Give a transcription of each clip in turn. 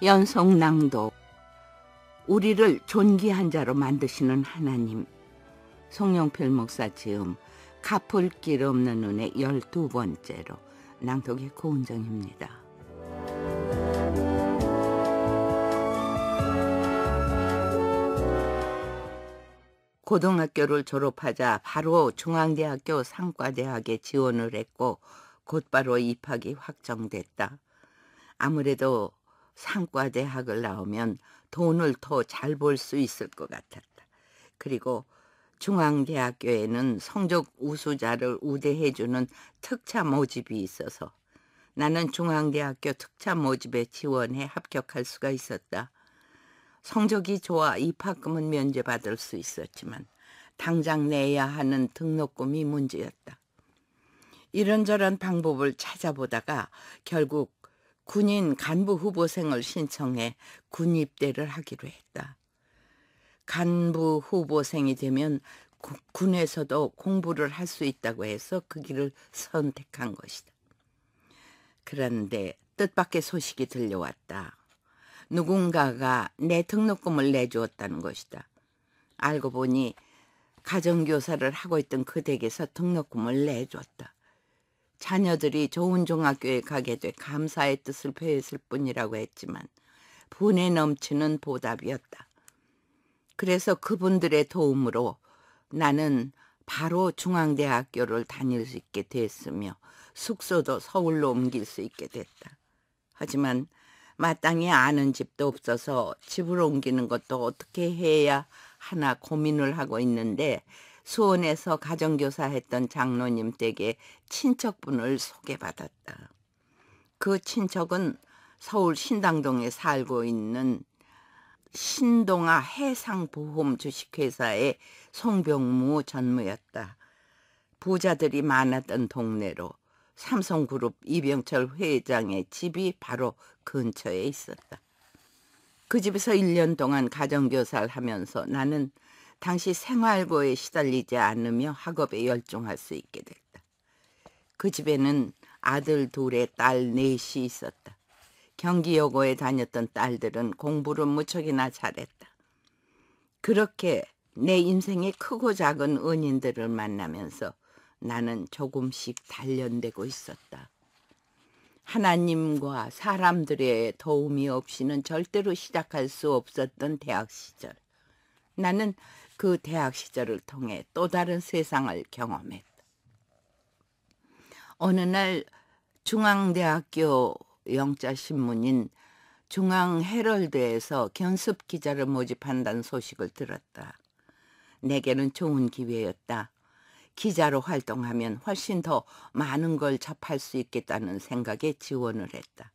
연속 낭독 우리를 존귀한 자로 만드시는 하나님 송영필 목사 지음 갚을 길 없는 눈의 열두 번째로 낭독의 고은정입니다. 고등학교를 졸업하자 바로 중앙대학교 상과대학에 지원을 했고 곧바로 입학이 확정됐다. 아무래도 상과대학을 나오면 돈을 더 잘 벌 수 있을 것 같았다. 그리고 중앙대학교에는 성적 우수자를 우대해주는 특차 모집이 있어서 나는 중앙대학교 특차 모집에 지원해 합격할 수가 있었다. 성적이 좋아 입학금은 면제받을 수 있었지만 당장 내야 하는 등록금이 문제였다. 이런저런 방법을 찾아보다가 결국 군인 간부 후보생을 신청해 군 입대를 하기로 했다. 간부 후보생이 되면 구, 군에서도 공부를 할 수 있다고 해서 그 길을 선택한 것이다. 그런데 뜻밖의 소식이 들려왔다. 누군가가 내 등록금을 내주었다는 것이다. 알고 보니 가정교사를 하고 있던 그 댁에서 등록금을 내줬다. 자녀들이 좋은 종학교에 가게 돼 감사의 뜻을 표했을 뿐이라고 했지만 분에 넘치는 보답이었다. 그래서 그분들의 도움으로 나는 바로 중앙대학교를 다닐 수 있게 됐으며 숙소도 서울로 옮길 수 있게 됐다. 하지만 마땅히 아는 집도 없어서 집으로 옮기는 것도 어떻게 해야 하나 고민을 하고 있는데 수원에서 가정교사 했던 장로님 댁에 친척분을 소개받았다. 그 친척은 서울 신당동에 살고 있는 신동아 해상보험 주식회사의 송병무 전무였다. 부자들이 많았던 동네로 삼성그룹 이병철 회장의 집이 바로 근처에 있었다. 그 집에서 1년 동안 가정교사를 하면서 나는 당시 생활고에 시달리지 않으며 학업에 열중할 수 있게 됐다. 그 집에는 아들 둘에 딸 넷이 있었다. 경기여고에 다녔던 딸들은 공부를 무척이나 잘했다. 그렇게 내 인생의 크고 작은 은인들을 만나면서 나는 조금씩 단련되고 있었다. 하나님과 사람들의 도움이 없이는 절대로 시작할 수 없었던 대학 시절. 나는 그 대학 시절을 통해 또 다른 세상을 경험했다. 어느 날 중앙대학교 영자신문인 중앙헤럴드에서 견습 기자를 모집한다는 소식을 들었다. 내게는 좋은 기회였다. 기자로 활동하면 훨씬 더 많은 걸 접할 수 있겠다는 생각에 지원을 했다.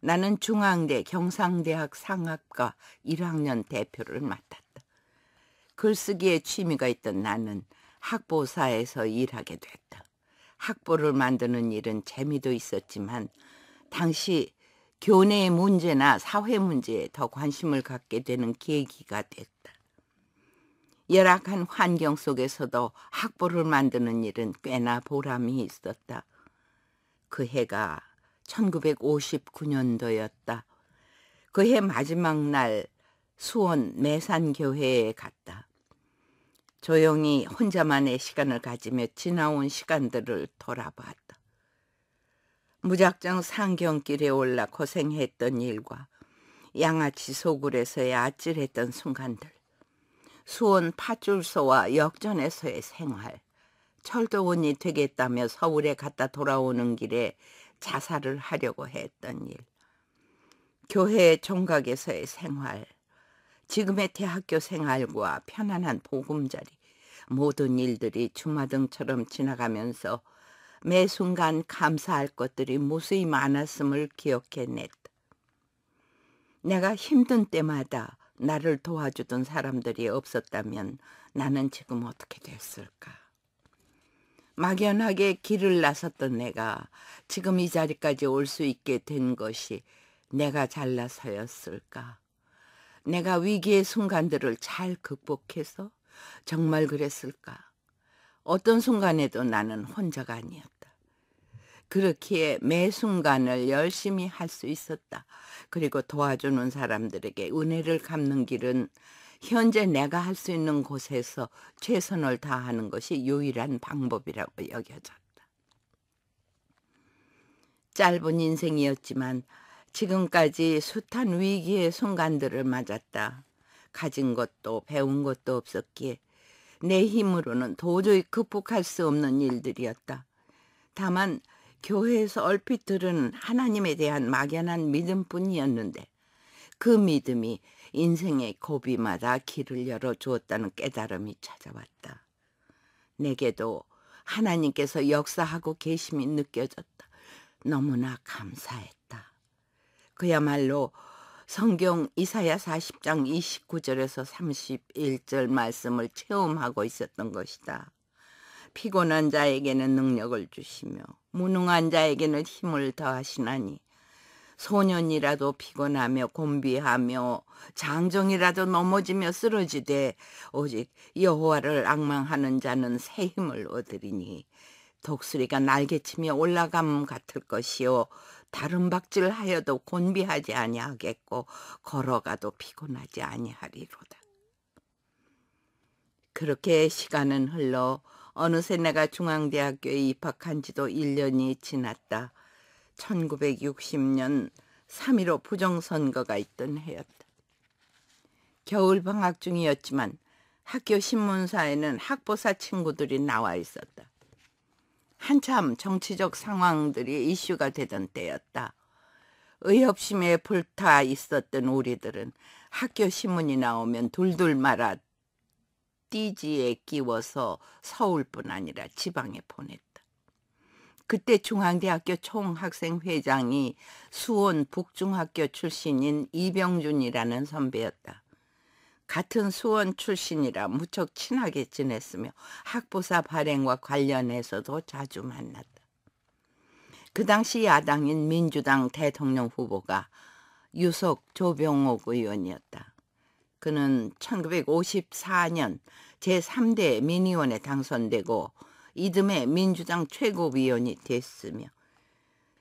나는 중앙대 경상대학 상학과 1학년 대표를 맡았다. 글쓰기에 취미가 있던 나는 학보사에서 일하게 됐다. 학보를 만드는 일은 재미도 있었지만 당시 교내의 문제나 사회 문제에 더 관심을 갖게 되는 계기가 됐다. 열악한 환경 속에서도 학보를 만드는 일은 꽤나 보람이 있었다. 그 해가 1959년도였다. 그 해 마지막 날 수원 매산교회에 갔다. 조용히 혼자만의 시간을 가지며 지나온 시간들을 돌아봤다. 무작정 상경길에 올라 고생했던 일과 양아치 소굴에서의 아찔했던 순간들, 수원 파출소와 역전에서의 생활, 철도원이 되겠다며 서울에 갔다 돌아오는 길에 자살을 하려고 했던 일, 교회 종각에서의 생활, 지금의 대학교 생활과 편안한 보금자리, 모든 일들이 주마등처럼 지나가면서 매 순간 감사할 것들이 무수히 많았음을 기억해냈다. 내가 힘든 때마다 나를 도와주던 사람들이 없었다면 나는 지금 어떻게 됐을까? 막연하게 길을 나섰던 내가 지금 이 자리까지 올 수 있게 된 것이 내가 잘나서였을까? 내가 위기의 순간들을 잘 극복해서 정말 그랬을까? 어떤 순간에도 나는 혼자가 아니었다. 그렇기에 매 순간을 열심히 할 수 있었다. 그리고 도와주는 사람들에게 은혜를 갚는 길은 현재 내가 할 수 있는 곳에서 최선을 다하는 것이 유일한 방법이라고 여겨졌다. 짧은 인생이었지만 지금까지 숱한 위기의 순간들을 맞았다. 가진 것도 배운 것도 없었기에 내 힘으로는 도저히 극복할 수 없는 일들이었다. 다만 교회에서 얼핏 들은 하나님에 대한 막연한 믿음뿐이었는데 그 믿음이 인생의 고비마다 길을 열어 주었다는 깨달음이 찾아왔다. 내게도 하나님께서 역사하고 계심이 느껴졌다. 너무나 감사했다. 그야말로 성경 이사야 40장 29절에서 31절 말씀을 체험하고 있었던 것이다. 피곤한 자에게는 능력을 주시며 무능한 자에게는 힘을 더하시나니 소년이라도 피곤하며 곤비하며 장정이라도 넘어지며 쓰러지되 오직 여호와를 악망하는 자는 새 힘을 얻으리니 독수리가 날개치며 올라감 같을 것이요 다른 박질하여도 곤비하지 아니하겠고 걸어가도 피곤하지 아니하리로다. 그렇게 시간은 흘러 어느새 내가 중앙대학교에 입학한 지도 1년이 지났다. 1960년 3.15 부정선거가 있던 해였다. 겨울 방학 중이었지만 학교 신문사에는 학보사 친구들이 나와 있었다. 한참 정치적 상황들이 이슈가 되던 때였다. 의협심에 불타 있었던 우리들은 학교 신문이 나오면 둘둘 말아 띠지에 끼워서 서울뿐 아니라 지방에 보냈다. 그때 중앙대학교 총학생회장이 수원 북중학교 출신인 이병준이라는 선배였다. 같은 수원 출신이라 무척 친하게 지냈으며 학부사 발행과 관련해서도 자주 만났다. 그 당시 야당인 민주당 대통령 후보가 유석 조병옥 의원이었다. 그는 1954년 제3대 민의원에 당선되고 이듬해 민주당 최고위원이 됐으며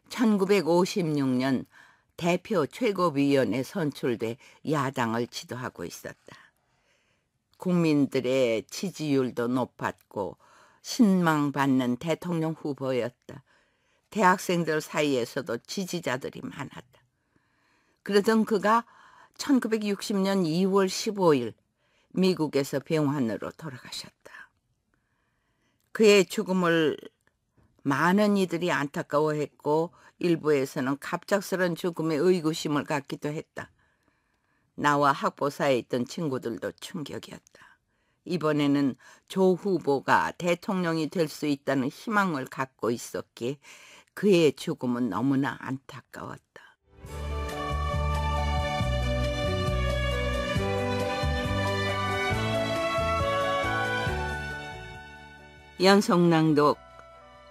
1956년 대표 최고위원에 선출돼 야당을 지도하고 있었다. 국민들의 지지율도 높았고 신망받는 대통령 후보였다. 대학생들 사이에서도 지지자들이 많았다. 그러던 그가 1960년 2월 15일 미국에서 병환으로 돌아가셨다. 그의 죽음을 많은 이들이 안타까워했고 일부에서는 갑작스런 죽음에 의구심을 갖기도 했다. 나와 학보사에 있던 친구들도 충격이었다. 이번에는 조 후보가 대통령이 될 수 있다는 희망을 갖고 있었기에 그의 죽음은 너무나 안타까웠다. 연속낭독